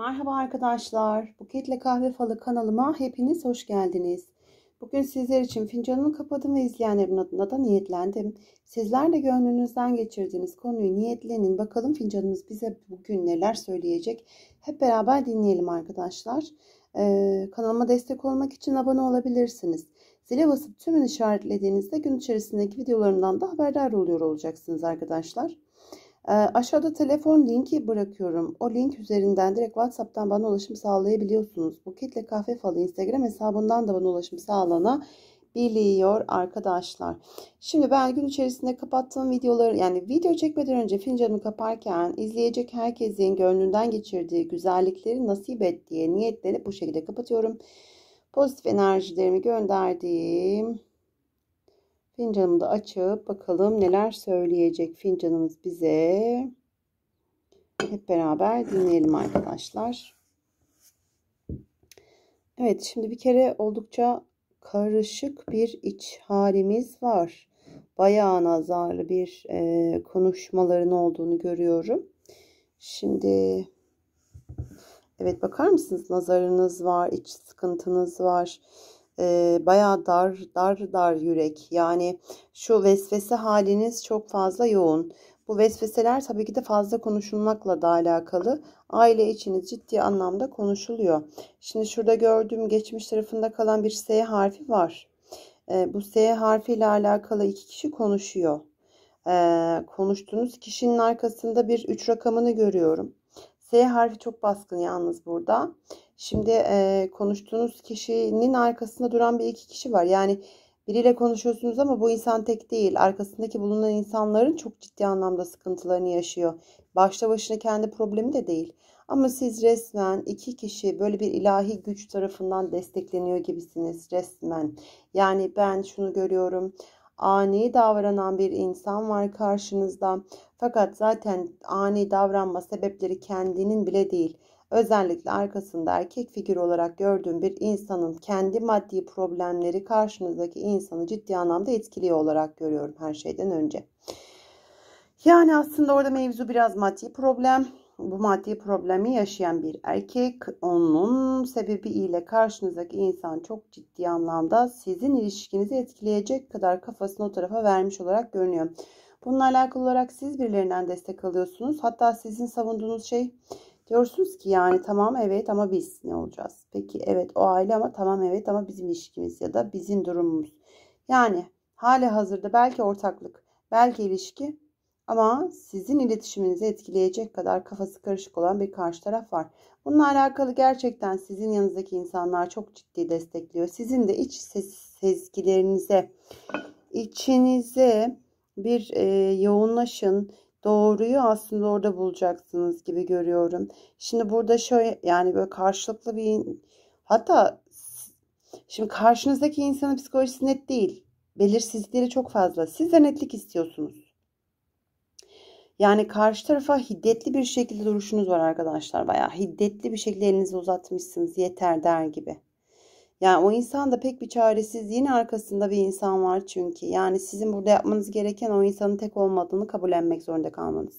Merhaba arkadaşlar. Buketle Kahve Falı kanalıma hepiniz hoş geldiniz. Bugün sizler için fincanımı kapadım ve izleyenlerin adına da niyetlendim. Sizler de gönlünüzden geçirdiğiniz konuyu niyetlenin. Bakalım fincanımız bize bugün neler söyleyecek. Hep beraber dinleyelim arkadaşlar. Ee, kanalıma destek olmak için abone olabilirsiniz. Zile basıp tümünü işaretlediğinizde gün içerisindeki videolarımdan da haberdar oluyor olacaksınız arkadaşlar. Ee, aşağıda telefon linki bırakıyorum. O link üzerinden direkt WhatsApp'tan bana ulaşım sağlayabiliyorsunuz. Bu Kitle Kahve Falı Instagram hesabından da bana ulaşım sağlana biliyor arkadaşlar. Şimdi ben gün içerisinde kapattığım videoları yani video çekmeden önce fincanımı kaparken izleyecek herkesin gönlünden geçirdiği güzellikleri nasip et diye niyetlenip bu şekilde kapatıyorum. Pozitif enerjilerimi gönderdiğim Fincanımı da açıp bakalım neler söyleyecek fincanımız bize. Hep beraber dinleyelim arkadaşlar. Evet şimdi bir kere oldukça karışık bir iç halimiz var. Bayağı nazarlı bir e, konuşmaların olduğunu görüyorum. Şimdi evet bakar mısınız nazarınız var, iç sıkıntınız var e, bayağı dar dar dar yürek. Yani şu vesvese haliniz çok fazla yoğun. Bu vesveseler tabii ki de fazla konuşulmakla da alakalı. Aile içiniz ciddi anlamda konuşuluyor. Şimdi şurada gördüğüm geçmiş tarafında kalan bir S harfi var. E, bu S harfi ile alakalı iki kişi konuşuyor. E, konuştuğunuz kişinin arkasında bir üç rakamını görüyorum. S harfi çok baskın yalnız burada. Şimdi e, konuştuğunuz kişinin arkasında duran bir iki kişi var. Yani biriyle konuşuyorsunuz ama bu insan tek değil. Arkasındaki bulunan insanların çok ciddi anlamda sıkıntılarını yaşıyor. Başta başına kendi problemi de değil. Ama siz resmen iki kişi böyle bir ilahi güç tarafından destekleniyor gibisiniz resmen. Yani ben şunu görüyorum ani davranan bir insan var karşınızda. Fakat zaten ani davranma sebepleri kendinin bile değil. Özellikle arkasında erkek figür olarak gördüğüm bir insanın kendi maddi problemleri karşınızdaki insanı ciddi anlamda etkiliyor olarak görüyorum her şeyden önce. Yani aslında orada mevzu biraz maddi problem bu maddi problemi yaşayan bir erkek onun sebebi ile karşınızdaki insan çok ciddi anlamda sizin ilişkinizi etkileyecek kadar kafasını o tarafa vermiş olarak görünüyor. Bununla alakalı olarak siz birilerinden destek alıyorsunuz. Hatta sizin savunduğunuz şey diyorsunuz ki yani tamam evet ama biz ne olacağız? Peki evet o aile ama tamam evet ama bizim ilişkimiz ya da bizim durumumuz. Yani hali hazırda belki ortaklık, belki ilişki ama sizin iletişiminizi etkileyecek kadar kafası karışık olan bir karşı taraf var. Bununla alakalı gerçekten sizin yanınızdaki insanlar çok ciddi destekliyor. Sizin de iç ses, sezgilerinize, içinize bir e, yoğunlaşın. Doğruyu aslında orada bulacaksınız gibi görüyorum. Şimdi burada şöyle yani böyle karşılıklı bir hatta şimdi karşınızdaki insanın psikolojisi net değil. Belirsizlikleri çok fazla. Siz de netlik istiyorsunuz. Yani karşı tarafa hiddetli bir şekilde duruşunuz var arkadaşlar. Bayağı hiddetli bir şekilde elinizi uzatmışsınız yeter der gibi. Yani o insan da pek bir çaresiz. Yine arkasında bir insan var çünkü. Yani sizin burada yapmanız gereken o insanın tek olmadığını kabullenmek zorunda kalmanız.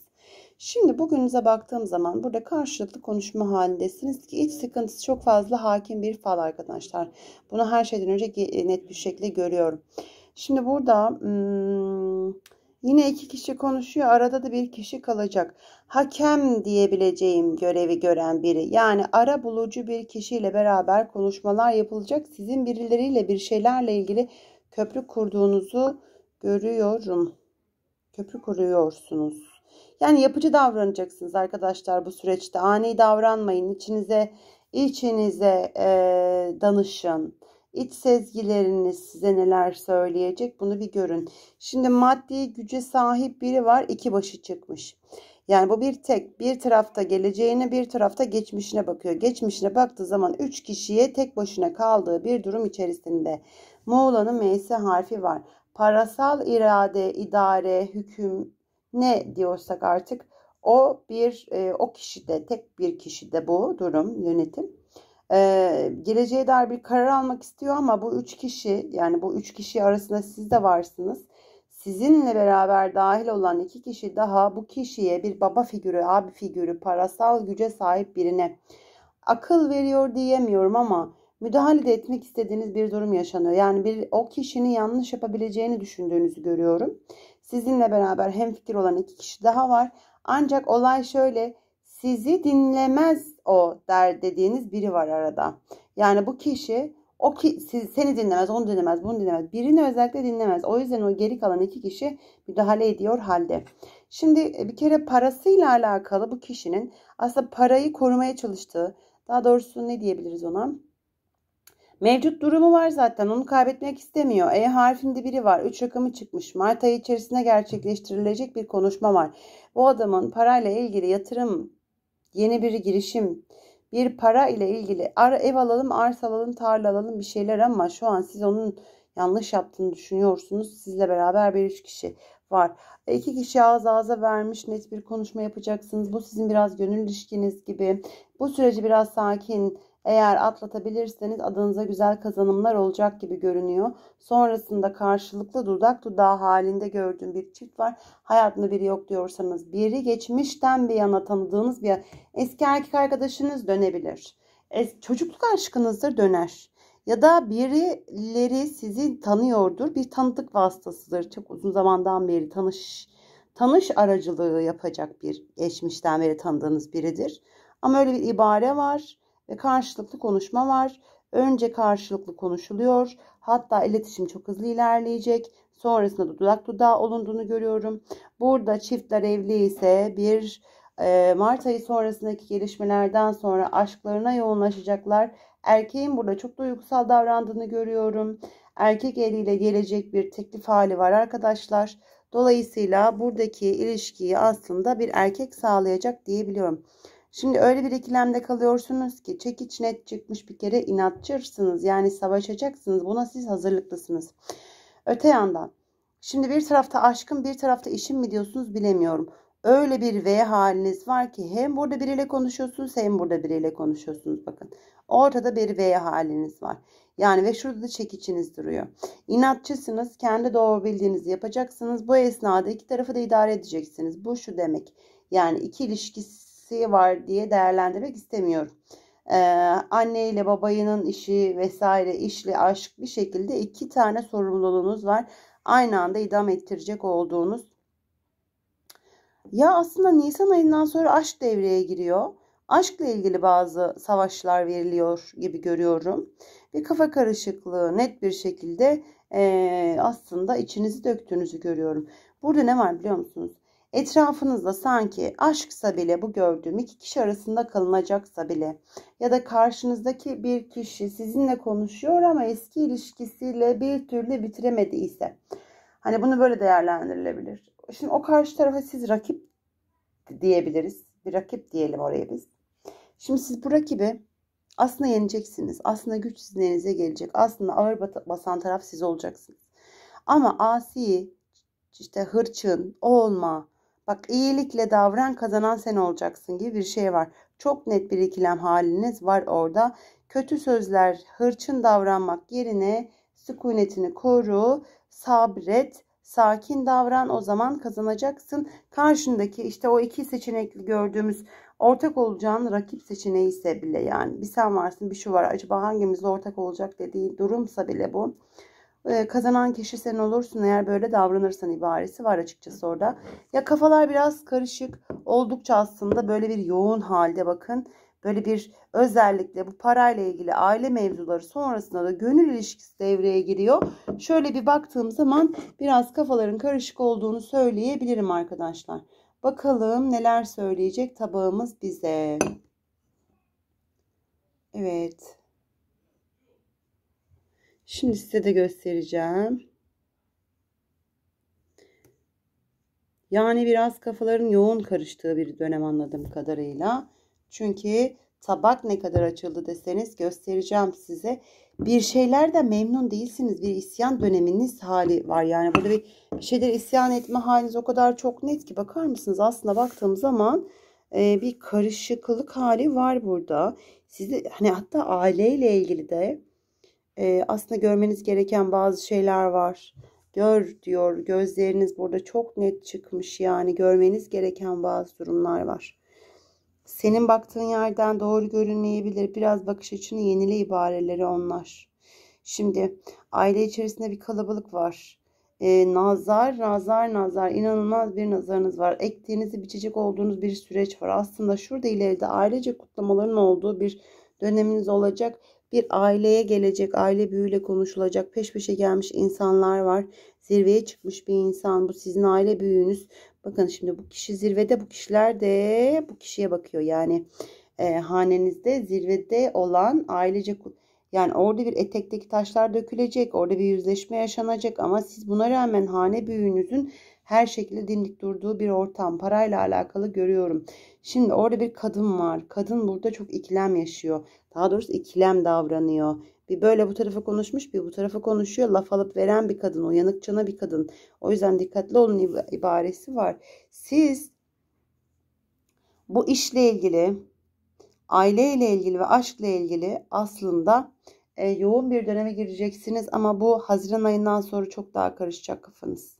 Şimdi bugünüze baktığım zaman burada karşılıklı konuşma halindesiniz ki iç sıkıntısı çok fazla hakim bir fal arkadaşlar. Bunu her şeyden önce net bir şekilde görüyorum. Şimdi burada... Hmm, Yine iki kişi konuşuyor. Arada da bir kişi kalacak. Hakem diyebileceğim görevi gören biri. Yani ara bulucu bir kişiyle beraber konuşmalar yapılacak. Sizin birileriyle bir şeylerle ilgili köprü kurduğunuzu görüyorum. Köprü kuruyorsunuz. Yani yapıcı davranacaksınız arkadaşlar bu süreçte. Ani davranmayın. İçinize içinize e, danışın. İç sezgileriniz size neler söyleyecek bunu bir görün. Şimdi maddi güce sahip biri var iki başı çıkmış. Yani bu bir tek bir tarafta geleceğine bir tarafta geçmişine bakıyor. Geçmişine baktığı zaman üç kişiye tek başına kaldığı bir durum içerisinde. Muğla'nın M'si harfi var. Parasal irade, idare, hüküm ne diyorsak artık o bir e, o kişide tek bir kişide bu durum yönetim ee, geleceğe dair bir karar almak istiyor ama bu üç kişi yani bu üç kişi arasında siz de varsınız. Sizinle beraber dahil olan iki kişi daha bu kişiye bir baba figürü, abi figürü, parasal güce sahip birine akıl veriyor diyemiyorum ama müdahale de etmek istediğiniz bir durum yaşanıyor. Yani bir o kişinin yanlış yapabileceğini düşündüğünüzü görüyorum. Sizinle beraber hem fikir olan iki kişi daha var. Ancak olay şöyle sizi dinlemez o der dediğiniz biri var arada. Yani bu kişi o ki siz, seni dinlemez, onu dinlemez, bunu dinlemez. Birini özellikle dinlemez. O yüzden o geri kalan iki kişi müdahale ediyor halde. Şimdi e, bir kere parasıyla alakalı bu kişinin aslında parayı korumaya çalıştığı, daha doğrusu ne diyebiliriz ona? Mevcut durumu var zaten onu kaybetmek istemiyor. E harfinde biri var. Üç rakamı çıkmış. Mart ayı içerisinde gerçekleştirilecek bir konuşma var. Bu adamın parayla ilgili yatırım Yeni bir girişim, bir para ile ilgili ara ev alalım, arsa alalım, tarla alalım bir şeyler ama şu an siz onun yanlış yaptığını düşünüyorsunuz. Sizle beraber bir üç kişi var. E, iki kişi ağız ağza vermiş net bir konuşma yapacaksınız. Bu sizin biraz gönül ilişkiniz gibi. Bu süreci biraz sakin eğer atlatabilirseniz adınıza güzel kazanımlar olacak gibi görünüyor. Sonrasında karşılıklı dudak dudağı halinde gördüğüm bir çift var. Hayatında biri yok diyorsanız biri geçmişten bir yana tanıdığınız bir eski erkek arkadaşınız dönebilir. Es çocukluk aşkınızdır döner. Ya da birileri sizi tanıyordur. Bir tanıdık vasıtasıdır. Çok uzun zamandan beri tanış tanış aracılığı yapacak bir geçmişten beri tanıdığınız biridir. Ama öyle bir ibare var ve karşılıklı konuşma var. Önce karşılıklı konuşuluyor. Hatta iletişim çok hızlı ilerleyecek. Sonrasında da dudak dudağı olunduğunu görüyorum. Burada çiftler evli ise bir e, Mart ayı sonrasındaki gelişmelerden sonra aşklarına yoğunlaşacaklar. Erkeğin burada çok duygusal davrandığını görüyorum. Erkek eliyle gelecek bir teklif hali var arkadaşlar. Dolayısıyla buradaki ilişkiyi aslında bir erkek sağlayacak diyebiliyorum. Şimdi öyle bir ikilemde kalıyorsunuz ki çekiç net çıkmış bir kere inatçırsınız. Yani savaşacaksınız. Buna siz hazırlıklısınız. Öte yandan şimdi bir tarafta aşkım bir tarafta işim mi diyorsunuz bilemiyorum. Öyle bir V haliniz var ki hem burada biriyle konuşuyorsunuz hem burada biriyle konuşuyorsunuz bakın. Ortada bir V haliniz var. Yani ve şurada da çekiçiniz duruyor. İnatçısınız. Kendi doğru bildiğinizi yapacaksınız. Bu esnada iki tarafı da idare edeceksiniz. Bu şu demek. Yani iki ilişki eksiği var diye değerlendirmek istemiyorum. Ee, anne ile babayının işi vesaire işli aşk bir şekilde iki tane sorumluluğunuz var. Aynı anda idam ettirecek olduğunuz. Ya aslında Nisan ayından sonra aşk devreye giriyor. Aşkla ilgili bazı savaşlar veriliyor gibi görüyorum. Bir kafa karışıklığı net bir şekilde e, aslında içinizi döktüğünüzü görüyorum. Burada ne var biliyor musunuz? Etrafınızda sanki aşksa bile bu gördüğüm iki kişi arasında kalınacaksa bile ya da karşınızdaki bir kişi sizinle konuşuyor ama eski ilişkisiyle bir türlü bitiremediyse hani bunu böyle değerlendirilebilir. Şimdi o karşı tarafa siz rakip diyebiliriz. Bir rakip diyelim oraya biz. Şimdi siz bu rakibi aslında yeneceksiniz. Aslında güç sizin elinize gelecek. Aslında ağır basan taraf siz olacaksınız. Ama asi, işte hırçın, olma, Bak iyilikle davran kazanan sen olacaksın gibi bir şey var. Çok net bir ikilem haliniz var orada. Kötü sözler, hırçın davranmak yerine sükunetini koru, sabret, sakin davran o zaman kazanacaksın. Karşındaki işte o iki seçenekli gördüğümüz ortak olacağın rakip seçeneği ise bile yani bir sen varsın bir şu var acaba hangimiz ortak olacak dediği durumsa bile bu. Ee, kazanan kişi sen olursun eğer böyle davranırsan ibaresi var açıkçası orada. Ya kafalar biraz karışık oldukça aslında böyle bir yoğun halde bakın. Böyle bir özellikle bu parayla ilgili aile mevzuları sonrasında da gönül ilişkisi devreye giriyor. Şöyle bir baktığım zaman biraz kafaların karışık olduğunu söyleyebilirim arkadaşlar. Bakalım neler söyleyecek tabağımız bize. Evet. Şimdi size de göstereceğim. Yani biraz kafaların yoğun karıştığı bir dönem anladığım kadarıyla. Çünkü tabak ne kadar açıldı deseniz göstereceğim size. Bir şeylerde memnun değilsiniz. Bir isyan döneminiz hali var. Yani burada bir, bir şeyler isyan etme haliniz o kadar çok net ki bakar mısınız? Aslında baktığım zaman e, bir karışıklık hali var burada. Sizi hani hatta aileyle ilgili de e, aslında görmeniz gereken bazı şeyler var. Gör diyor gözleriniz burada çok net çıkmış yani görmeniz gereken bazı durumlar var. Senin baktığın yerden doğru görünmeyebilir. Biraz bakış açını yenile ibareleri onlar. Şimdi aile içerisinde bir kalabalık var. Ee, nazar, nazar, nazar. İnanılmaz bir nazarınız var. Ektiğinizi biçecek olduğunuz bir süreç var. Aslında şurada ileride ailece kutlamaların olduğu bir döneminiz olacak bir aileye gelecek, aile büyüyle konuşulacak, peş peşe gelmiş insanlar var. Zirveye çıkmış bir insan. Bu sizin aile büyüğünüz. Bakın şimdi bu kişi zirvede, bu kişiler de bu kişiye bakıyor. Yani e, hanenizde zirvede olan ailece yani orada bir etekteki taşlar dökülecek, orada bir yüzleşme yaşanacak ama siz buna rağmen hane büyüğünüzün her şekilde dimdik durduğu bir ortam parayla alakalı görüyorum. Şimdi orada bir kadın var. Kadın burada çok ikilem yaşıyor. Daha doğrusu ikilem davranıyor. Bir böyle bu tarafa konuşmuş bir bu tarafa konuşuyor. Laf alıp veren bir kadın. Uyanık çana bir kadın. O yüzden dikkatli olun ibaresi var. Siz bu işle ilgili, aileyle ilgili ve aşkla ilgili aslında e, yoğun bir döneme gireceksiniz. Ama bu Haziran ayından sonra çok daha karışacak kafanız.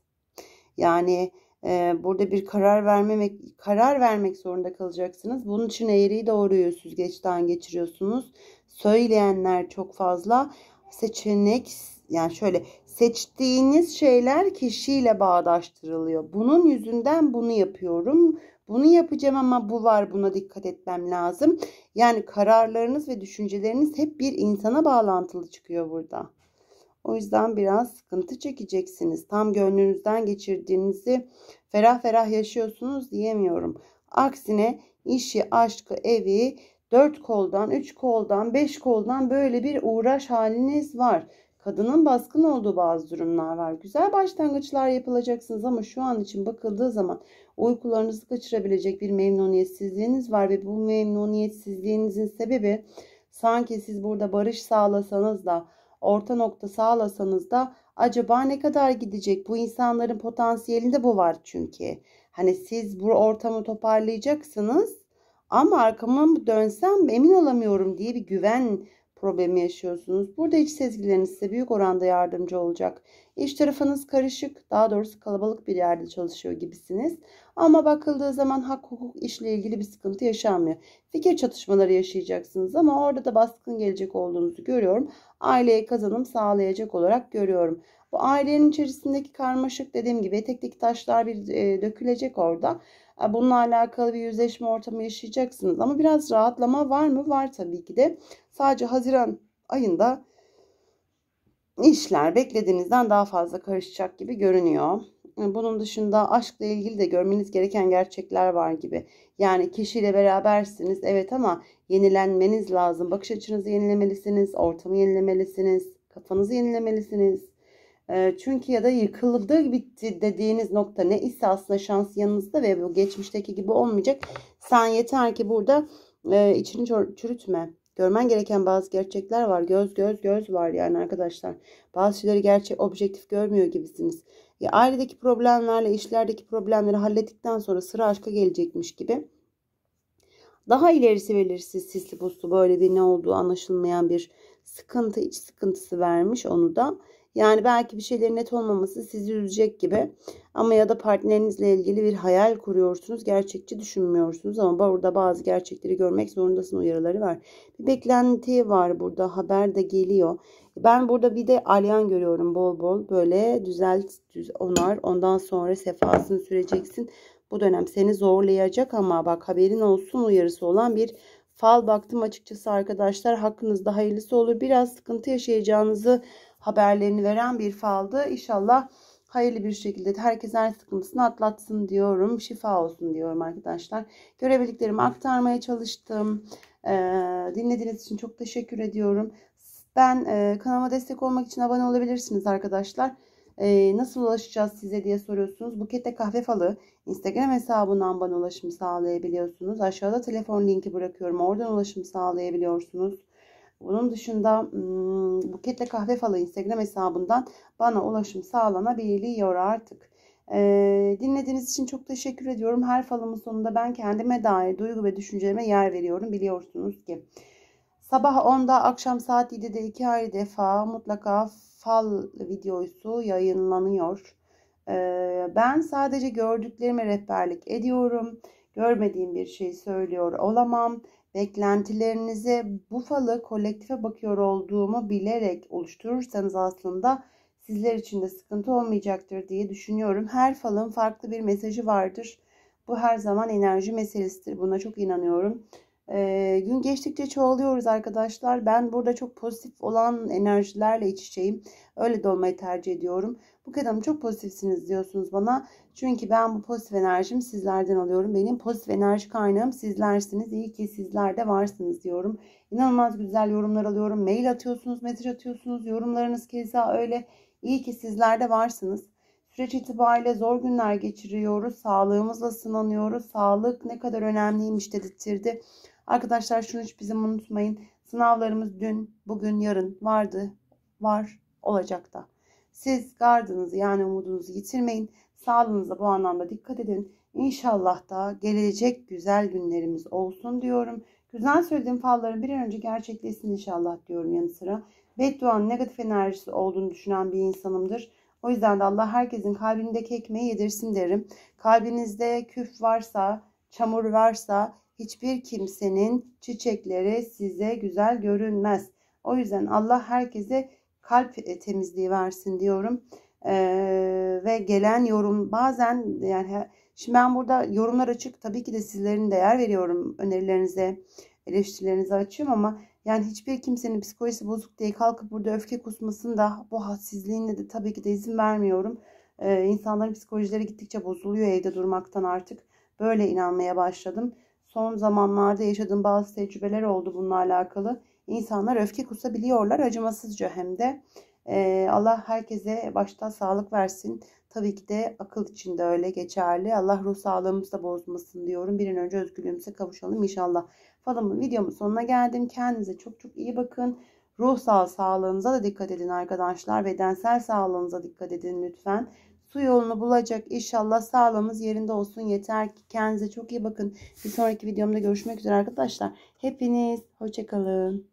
Yani ee, burada bir karar vermemek karar vermek zorunda kalacaksınız. Bunun için eğriyi doğruyu süzgeçten geçiriyorsunuz. Söyleyenler çok fazla seçenek yani şöyle seçtiğiniz şeyler kişiyle bağdaştırılıyor. Bunun yüzünden bunu yapıyorum. Bunu yapacağım ama bu var buna dikkat etmem lazım. Yani kararlarınız ve düşünceleriniz hep bir insana bağlantılı çıkıyor burada. O yüzden biraz sıkıntı çekeceksiniz. Tam gönlünüzden geçirdiğinizi ferah ferah yaşıyorsunuz diyemiyorum. Aksine işi, aşkı, evi dört koldan, üç koldan, beş koldan böyle bir uğraş haliniz var. Kadının baskın olduğu bazı durumlar var. Güzel başlangıçlar yapılacaksınız ama şu an için bakıldığı zaman uykularınızı kaçırabilecek bir memnuniyetsizliğiniz var ve bu memnuniyetsizliğinizin sebebi sanki siz burada barış sağlasanız da orta nokta sağlasanız da acaba ne kadar gidecek? Bu insanların potansiyelinde bu var çünkü. Hani siz bu ortamı toparlayacaksınız ama arkama dönsem emin olamıyorum diye bir güven problemi yaşıyorsunuz. Burada iç sezgileriniz size büyük oranda yardımcı olacak. İş tarafınız karışık, daha doğrusu kalabalık bir yerde çalışıyor gibisiniz. Ama bakıldığı zaman hak hukuk işle ilgili bir sıkıntı yaşanmıyor. Fikir çatışmaları yaşayacaksınız ama orada da baskın gelecek olduğunuzu görüyorum. Aileye kazanım sağlayacak olarak görüyorum. Bu ailenin içerisindeki karmaşık dediğim gibi tek tek taşlar bir e, dökülecek orada. Bununla alakalı bir yüzleşme ortamı yaşayacaksınız. Ama biraz rahatlama var mı? Var tabii ki de. Sadece Haziran ayında işler beklediğinizden daha fazla karışacak gibi görünüyor. Bunun dışında aşkla ilgili de görmeniz gereken gerçekler var gibi. Yani kişiyle berabersiniz evet ama yenilenmeniz lazım. Bakış açınızı yenilemelisiniz, ortamı yenilemelisiniz, kafanızı yenilemelisiniz. Ee, çünkü ya da yıkıldı bitti dediğiniz nokta ne ise aslında şans yanınızda ve bu geçmişteki gibi olmayacak. Sen yeter ki burada e, içini çürütme. Görmen gereken bazı gerçekler var. Göz göz göz var yani arkadaşlar. Bazı şeyleri gerçek objektif görmüyor gibisiniz. Ya ailedeki problemlerle işlerdeki problemleri hallettikten sonra sıra aşka gelecekmiş gibi. Daha ilerisi belirsiz sisli puslu böyle bir ne olduğu anlaşılmayan bir sıkıntı iç sıkıntısı vermiş onu da. Yani belki bir şeylerin net olmaması sizi üzecek gibi. Ama ya da partnerinizle ilgili bir hayal kuruyorsunuz. Gerçekçi düşünmüyorsunuz ama burada bazı gerçekleri görmek zorundasın uyarıları var. Bir beklenti var burada. Haber de geliyor. Ben burada bir de alyan görüyorum bol bol. Böyle düzelt, düz onar. Ondan sonra sefasını süreceksin. Bu dönem seni zorlayacak ama bak haberin olsun uyarısı olan bir fal baktım açıkçası arkadaşlar. Hakkınızda hayırlısı olur. Biraz sıkıntı yaşayacağınızı haberlerini veren bir faldı. İnşallah hayırlı bir şekilde herkes her sıkıntısını atlatsın diyorum. Şifa olsun diyorum arkadaşlar. Görebildiklerimi aktarmaya çalıştım. E, dinlediğiniz için çok teşekkür ediyorum. Ben e, kanalıma destek olmak için abone olabilirsiniz arkadaşlar. Ee, nasıl ulaşacağız size diye soruyorsunuz. Bukette Kahve Falı Instagram hesabından bana ulaşım sağlayabiliyorsunuz. Aşağıda telefon linki bırakıyorum. Oradan ulaşım sağlayabiliyorsunuz. Bunun dışında Buketle Kahve Falı Instagram hesabından bana ulaşım sağlanabiliyor artık. dinlediğiniz için çok teşekkür ediyorum. Her falımın sonunda ben kendime dair duygu ve düşüncelerime yer veriyorum biliyorsunuz ki. Sabah 10'da akşam saat 7'de 2 ayrı defa mutlaka fal videosu yayınlanıyor. ben sadece gördüklerime rehberlik ediyorum. Görmediğim bir şey söylüyor olamam beklentilerinizi bu falı kolektife bakıyor olduğumu bilerek oluşturursanız aslında sizler için de sıkıntı olmayacaktır diye düşünüyorum. Her falın farklı bir mesajı vardır. Bu her zaman enerji meselesidir. Buna çok inanıyorum. Ee, gün geçtikçe çoğalıyoruz arkadaşlar. Ben burada çok pozitif olan enerjilerle iç içeyim. Öyle dolmayı tercih ediyorum. Bu kadar mı çok pozitifsiniz diyorsunuz bana. Çünkü ben bu pozitif enerjimi sizlerden alıyorum. Benim pozitif enerji kaynağım sizlersiniz. İyi ki sizler de varsınız diyorum. İnanılmaz güzel yorumlar alıyorum. Mail atıyorsunuz, mesaj atıyorsunuz. Yorumlarınız keza öyle. İyi ki sizler de varsınız. Süreç itibariyle zor günler geçiriyoruz. Sağlığımızla sınanıyoruz. Sağlık ne kadar önemliymiş dedirtirdi. Arkadaşlar şunu hiç bizim unutmayın. Sınavlarımız dün, bugün, yarın vardı. Var, olacak da. Siz gardınızı yani umudunuzu yitirmeyin. Sağlığınıza bu anlamda dikkat edin. İnşallah da gelecek güzel günlerimiz olsun diyorum. Güzel söylediğim falların bir an önce gerçekleşsin inşallah diyorum yanı sıra. Bedduanın negatif enerjisi olduğunu düşünen bir insanımdır. O yüzden de Allah herkesin kalbindeki ekmeği yedirsin derim. Kalbinizde küf varsa, çamur varsa hiçbir kimsenin çiçekleri size güzel görünmez. O yüzden Allah herkese kalp e, temizliği versin diyorum. Ee, ve gelen yorum bazen yani şimdi ben burada yorumlar açık tabii ki de sizlerin değer veriyorum önerilerinize eleştirilerinize açıyorum ama yani hiçbir kimsenin psikolojisi bozuk diye kalkıp burada öfke kusmasın da bu hadsizliğine de tabii ki de izin vermiyorum. Ee, insanların psikolojileri gittikçe bozuluyor evde durmaktan artık. Böyle inanmaya başladım. Son zamanlarda yaşadığım bazı tecrübeler oldu bununla alakalı. İnsanlar öfke kusabiliyorlar acımasızca hem de. E, Allah herkese başta sağlık versin. Tabii ki de akıl için de öyle geçerli. Allah ruh sağlığımızı da bozmasın diyorum. Bir an önce özgürlüğümüze kavuşalım inşallah. falan videomun sonuna geldim. Kendinize çok çok iyi bakın. Ruhsal sağlığınıza da dikkat edin arkadaşlar. Bedensel sağlığınıza dikkat edin lütfen. Su yolunu bulacak inşallah sağlığımız yerinde olsun. Yeter ki kendinize çok iyi bakın. Bir sonraki videomda görüşmek üzere arkadaşlar. Hepiniz hoşçakalın.